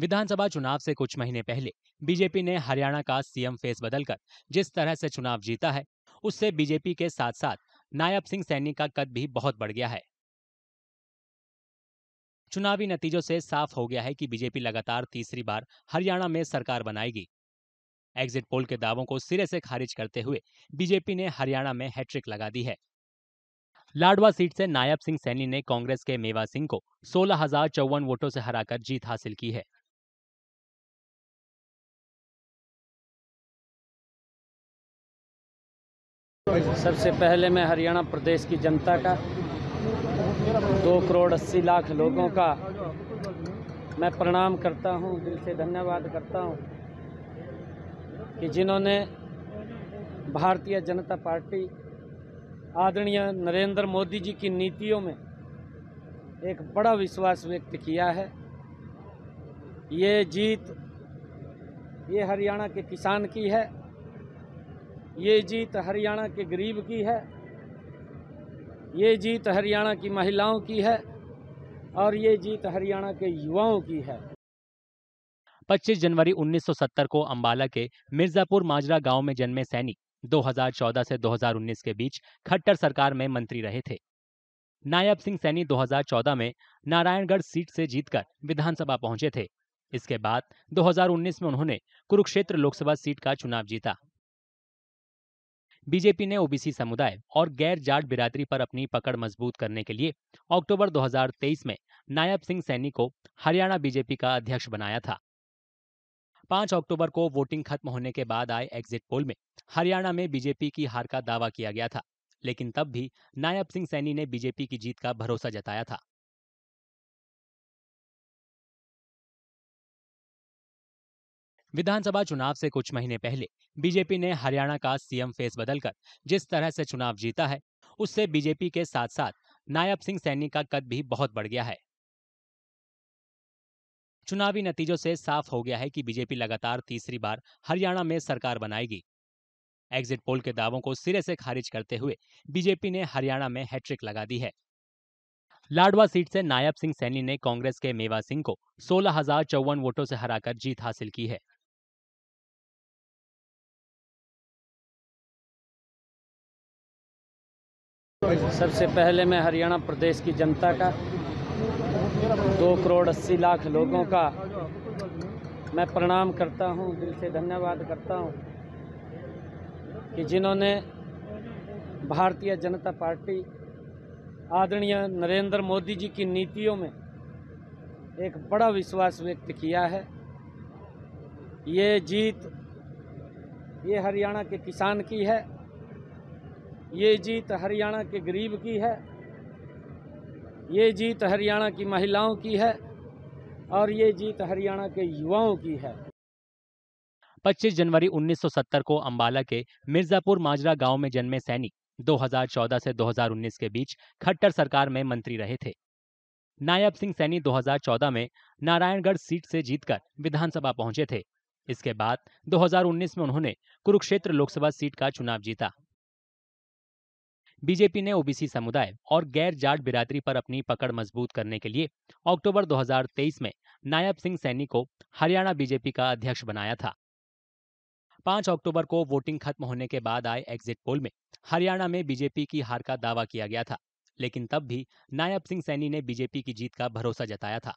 विधानसभा चुनाव से कुछ महीने पहले बीजेपी ने हरियाणा का सीएम फेस बदलकर जिस तरह से चुनाव जीता है उससे बीजेपी के साथ साथ नायब सिंह सैनी का कद भी बहुत बढ़ गया है चुनावी नतीजों से साफ हो गया है कि बीजेपी लगातार तीसरी बार हरियाणा में सरकार बनाएगी एग्जिट पोल के दावों को सिरे से खारिज करते हुए बीजेपी ने हरियाणा में हैट्रिक लगा दी है लाडवा सीट से नायब सिंह सैनी ने कांग्रेस के मेवा सिंह को सोलह वोटों से हराकर जीत हासिल की है सबसे पहले मैं हरियाणा प्रदेश की जनता का दो करोड़ अस्सी लाख लोगों का मैं प्रणाम करता हूं दिल से धन्यवाद करता हूं कि जिन्होंने भारतीय जनता पार्टी आदरणीय नरेंद्र मोदी जी की नीतियों में एक बड़ा विश्वास व्यक्त किया है ये जीत ये हरियाणा के किसान की है ये जीत हरियाणा के गरीब की है ये जीत हरियाणा की महिलाओं की है और ये जीत हरियाणा के युवाओं की है 25 जनवरी 1970 को अंबाला के मिर्जापुर माजरा गांव में जन्मे सैनिक 2014 से 2019 के बीच खट्टर सरकार में मंत्री रहे थे नायब सिंह सैनी 2014 में नारायणगढ़ सीट से जीतकर विधानसभा पहुंचे थे इसके बाद 2019 में उन्होंने कुरुक्षेत्र लोकसभा सीट का चुनाव जीता बीजेपी ने ओबीसी समुदाय और गैर जाट बिरादरी पर अपनी पकड़ मजबूत करने के लिए अक्टूबर 2023 में नायब सिंह सैनी को हरियाणा बीजेपी का अध्यक्ष बनाया था पांच अक्टूबर को वोटिंग खत्म होने के बाद आए एग्जिट पोल में हरियाणा में बीजेपी की हार का दावा किया गया था लेकिन तब भी नायब सिंह सैनी ने बीजेपी की जीत का भरोसा जताया था विधानसभा चुनाव से कुछ महीने पहले बीजेपी ने हरियाणा का सीएम फेस बदलकर जिस तरह से चुनाव जीता है उससे बीजेपी के साथ साथ नायब सिंह सैनी का कद भी बहुत बढ़ गया है चुनावी नतीजों से साफ हो गया है कि बीजेपी लगातार तीसरी बार हरियाणा में सरकार बनाएगी एग्जिट पोल के दावों को सिरे से खारिज करते हुए बीजेपी ने हरियाणा में हैट्रिक लगा दी है लाडवा सीट से नायब सिंह सैनी ने कांग्रेस के मेवा सिंह को सोलह हजार चौवन वोटों से हराकर जीत हासिल की है सबसे पहले मैं हरियाणा प्रदेश की जनता का दो करोड़ अस्सी लाख लोगों का मैं प्रणाम करता हूं दिल से धन्यवाद करता हूं कि जिन्होंने भारतीय जनता पार्टी आदरणीय नरेंद्र मोदी जी की नीतियों में एक बड़ा विश्वास व्यक्त किया है ये जीत ये हरियाणा के किसान की है ये जीत हरियाणा के गरीब की है ये जीत हरियाणा की महिलाओं की है और ये जीत हरियाणा के युवाओं की है 25 जनवरी 1970 को अंबाला के मिर्जापुर माजरा गांव में जन्मे सैनी 2014 से 2019 के बीच खट्टर सरकार में मंत्री रहे थे नायब सिंह सैनी 2014 में नारायणगढ़ सीट से जीतकर विधानसभा पहुंचे थे इसके बाद 2019 में उन्होंने कुरुक्षेत्र लोकसभा सीट का चुनाव जीता बीजेपी ने ओबीसी समुदाय और गैर जाट बिरादरी पर अपनी पकड़ मजबूत करने के लिए अक्टूबर 2023 में नायब सिंह सैनी को हरियाणा बीजेपी का अध्यक्ष बनाया था पांच अक्टूबर को वोटिंग खत्म होने के बाद आए एग्जिट पोल में हरियाणा में बीजेपी की हार का दावा किया गया था लेकिन तब भी नायब सिंह सैनी ने बीजेपी की जीत का भरोसा जताया था